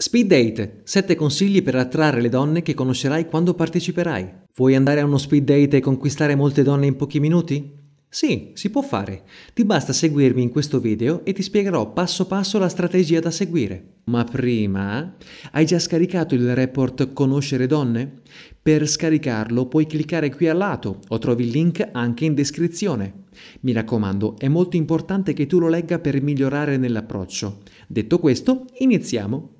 Speed Date, 7 consigli per attrarre le donne che conoscerai quando parteciperai. Vuoi andare a uno speed date e conquistare molte donne in pochi minuti? Sì, si può fare. Ti basta seguirmi in questo video e ti spiegherò passo passo la strategia da seguire. Ma prima, hai già scaricato il report Conoscere donne? Per scaricarlo puoi cliccare qui al lato o trovi il link anche in descrizione. Mi raccomando, è molto importante che tu lo legga per migliorare nell'approccio. Detto questo, iniziamo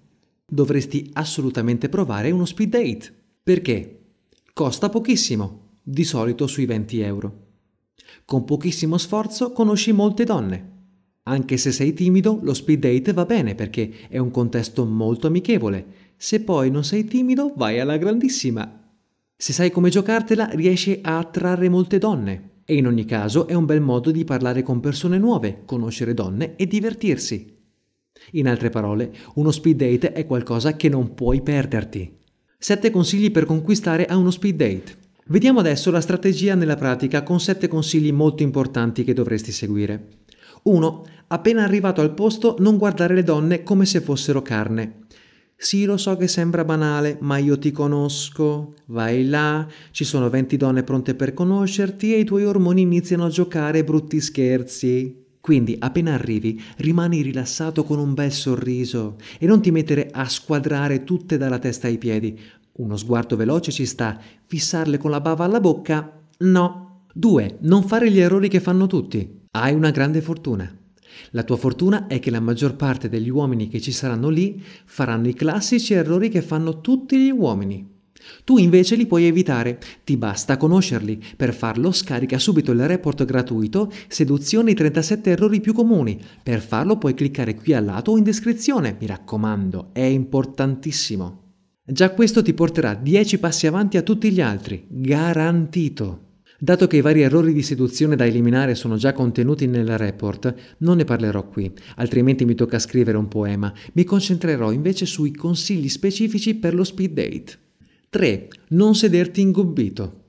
dovresti assolutamente provare uno speed date. Perché? Costa pochissimo, di solito sui 20 euro. Con pochissimo sforzo conosci molte donne. Anche se sei timido, lo speed date va bene perché è un contesto molto amichevole. Se poi non sei timido, vai alla grandissima. Se sai come giocartela, riesci a attrarre molte donne. E in ogni caso è un bel modo di parlare con persone nuove, conoscere donne e divertirsi. In altre parole, uno speed date è qualcosa che non puoi perderti. 7 consigli per conquistare a uno speed date. Vediamo adesso la strategia nella pratica con 7 consigli molto importanti che dovresti seguire. 1. Appena arrivato al posto non guardare le donne come se fossero carne. Sì, lo so che sembra banale, ma io ti conosco. Vai là, ci sono 20 donne pronte per conoscerti e i tuoi ormoni iniziano a giocare brutti scherzi. Quindi appena arrivi rimani rilassato con un bel sorriso e non ti mettere a squadrare tutte dalla testa ai piedi. Uno sguardo veloce ci sta, fissarle con la bava alla bocca no. 2. Non fare gli errori che fanno tutti. Hai una grande fortuna. La tua fortuna è che la maggior parte degli uomini che ci saranno lì faranno i classici errori che fanno tutti gli uomini. Tu invece li puoi evitare, ti basta conoscerli. Per farlo scarica subito il report gratuito Seduzione i 37 errori più comuni. Per farlo puoi cliccare qui al lato o in descrizione, mi raccomando, è importantissimo. Già questo ti porterà 10 passi avanti a tutti gli altri, garantito. Dato che i vari errori di seduzione da eliminare sono già contenuti nel report, non ne parlerò qui, altrimenti mi tocca scrivere un poema. Mi concentrerò invece sui consigli specifici per lo speed date. 3. Non sederti ingobbito.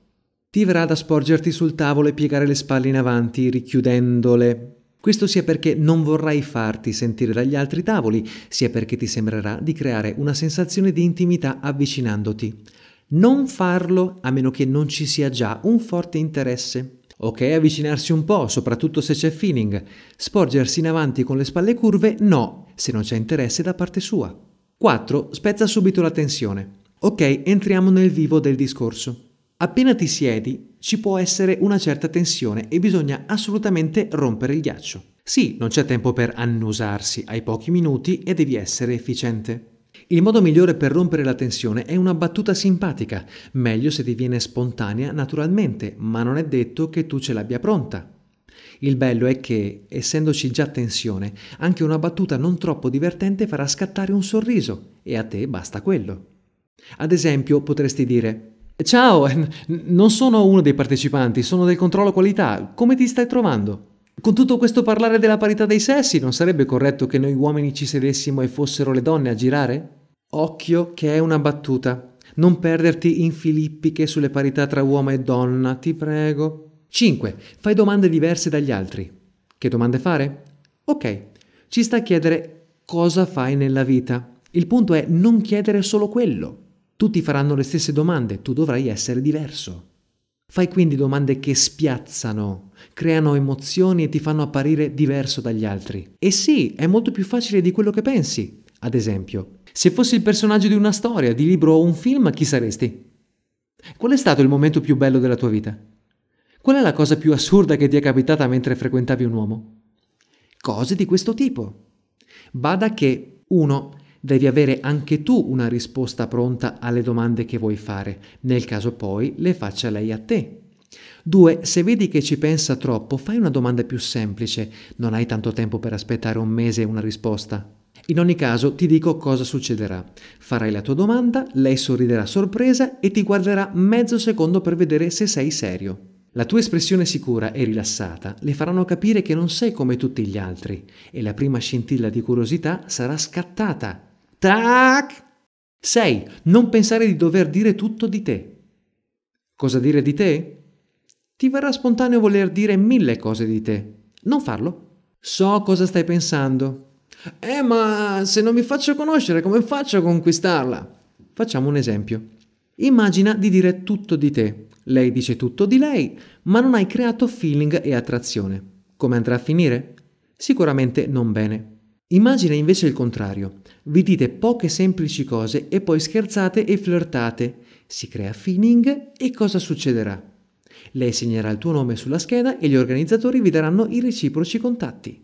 Ti verrà da sporgerti sul tavolo e piegare le spalle in avanti, richiudendole. Questo sia perché non vorrai farti sentire dagli altri tavoli, sia perché ti sembrerà di creare una sensazione di intimità avvicinandoti. Non farlo a meno che non ci sia già un forte interesse. Ok, avvicinarsi un po', soprattutto se c'è feeling. Sporgersi in avanti con le spalle curve, no, se non c'è interesse da parte sua. 4. Spezza subito la tensione. Ok, entriamo nel vivo del discorso. Appena ti siedi ci può essere una certa tensione e bisogna assolutamente rompere il ghiaccio. Sì, non c'è tempo per annusarsi, ai pochi minuti e devi essere efficiente. Il modo migliore per rompere la tensione è una battuta simpatica, meglio se ti viene spontanea naturalmente, ma non è detto che tu ce l'abbia pronta. Il bello è che, essendoci già tensione, anche una battuta non troppo divertente farà scattare un sorriso e a te basta quello. Ad esempio potresti dire Ciao, non sono uno dei partecipanti, sono del controllo qualità, come ti stai trovando? Con tutto questo parlare della parità dei sessi, non sarebbe corretto che noi uomini ci sedessimo e fossero le donne a girare? Occhio che è una battuta. Non perderti in filippiche sulle parità tra uomo e donna, ti prego. 5. Fai domande diverse dagli altri. Che domande fare? Ok, ci sta a chiedere cosa fai nella vita. Il punto è non chiedere solo quello. Tutti faranno le stesse domande, tu dovrai essere diverso. Fai quindi domande che spiazzano, creano emozioni e ti fanno apparire diverso dagli altri. E sì, è molto più facile di quello che pensi. Ad esempio, se fossi il personaggio di una storia, di libro o un film, chi saresti? Qual è stato il momento più bello della tua vita? Qual è la cosa più assurda che ti è capitata mentre frequentavi un uomo? Cose di questo tipo. Bada che 1 devi avere anche tu una risposta pronta alle domande che vuoi fare, nel caso poi le faccia lei a te. 2. Se vedi che ci pensa troppo, fai una domanda più semplice, non hai tanto tempo per aspettare un mese una risposta. In ogni caso ti dico cosa succederà. Farai la tua domanda, lei sorriderà sorpresa e ti guarderà mezzo secondo per vedere se sei serio. La tua espressione sicura e rilassata le faranno capire che non sei come tutti gli altri e la prima scintilla di curiosità sarà scattata Tac. 6. Non pensare di dover dire tutto di te. Cosa dire di te? Ti verrà spontaneo voler dire mille cose di te. Non farlo. So cosa stai pensando. Eh, ma se non mi faccio conoscere, come faccio a conquistarla? Facciamo un esempio. Immagina di dire tutto di te. Lei dice tutto di lei, ma non hai creato feeling e attrazione. Come andrà a finire? Sicuramente non bene. Immagina invece il contrario. Vi dite poche semplici cose e poi scherzate e flirtate. Si crea feeling e cosa succederà? Lei segnerà il tuo nome sulla scheda e gli organizzatori vi daranno i reciproci contatti.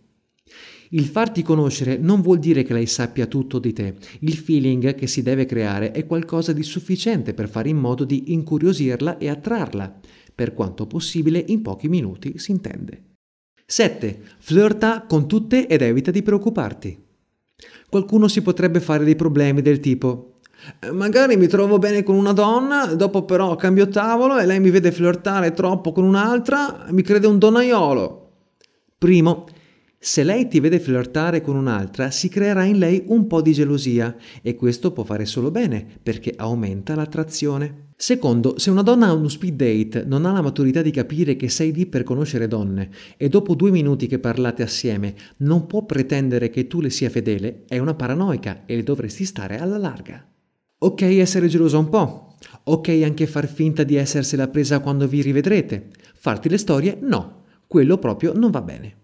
Il farti conoscere non vuol dire che lei sappia tutto di te. Il feeling che si deve creare è qualcosa di sufficiente per fare in modo di incuriosirla e attrarla, per quanto possibile in pochi minuti si intende. 7. Flirta con tutte ed evita di preoccuparti. Qualcuno si potrebbe fare dei problemi del tipo eh, Magari mi trovo bene con una donna, dopo però cambio tavolo e lei mi vede flirtare troppo con un'altra, mi crede un donnaiolo. Primo, se lei ti vede flirtare con un'altra, si creerà in lei un po' di gelosia e questo può fare solo bene perché aumenta l'attrazione. Secondo, se una donna a uno speed date non ha la maturità di capire che sei lì per conoscere donne e dopo due minuti che parlate assieme non può pretendere che tu le sia fedele, è una paranoica e dovresti stare alla larga. Ok essere gelosa un po', ok anche far finta di essersela presa quando vi rivedrete, farti le storie no, quello proprio non va bene.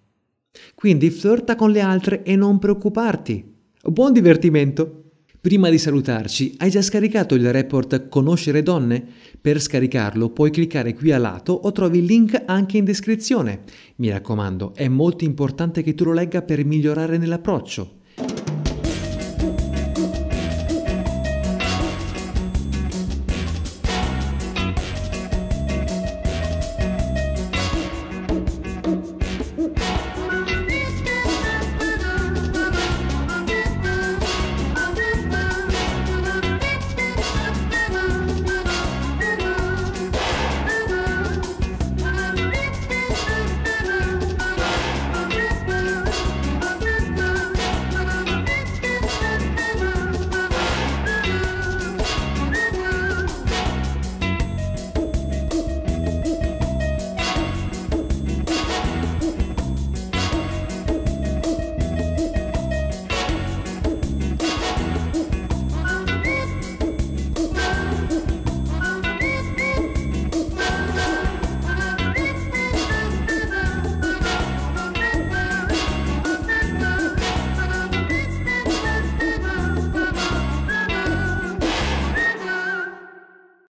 Quindi flirta con le altre e non preoccuparti. Buon divertimento! Prima di salutarci, hai già scaricato il report Conoscere donne? Per scaricarlo puoi cliccare qui a lato o trovi il link anche in descrizione. Mi raccomando, è molto importante che tu lo legga per migliorare nell'approccio.